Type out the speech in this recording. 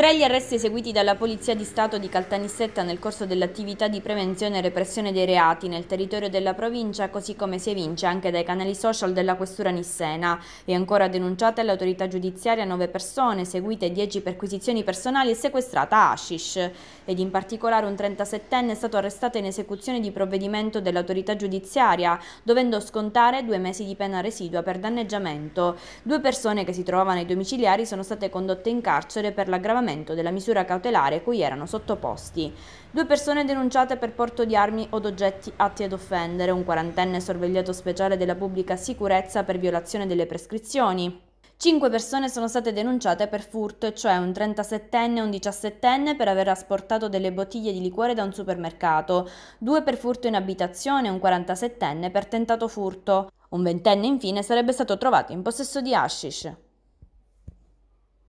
Tra gli arresti eseguiti dalla Polizia di Stato di Caltanissetta nel corso dell'attività di prevenzione e repressione dei reati nel territorio della provincia, così come si evince anche dai canali social della Questura Nissena, è ancora denunciata all'autorità giudiziaria 9 persone, seguite 10 perquisizioni personali e sequestrata Ashish. Ed in particolare un 37enne è stato arrestato in esecuzione di provvedimento dell'autorità giudiziaria, dovendo scontare due mesi di pena residua per danneggiamento. Due persone che si trovavano ai domiciliari sono state condotte in carcere per l'aggravamento l'applicamento della misura cautelare cui erano sottoposti. Due persone denunciate per porto di armi o oggetti atti ad offendere, un quarantenne sorvegliato speciale della pubblica sicurezza per violazione delle prescrizioni, Cinque persone sono state denunciate per furto, cioè un 37enne e un 17enne per aver asportato delle bottiglie di liquore da un supermercato, due per furto in abitazione e un 47enne per tentato furto. Un ventenne infine sarebbe stato trovato in possesso di hashish.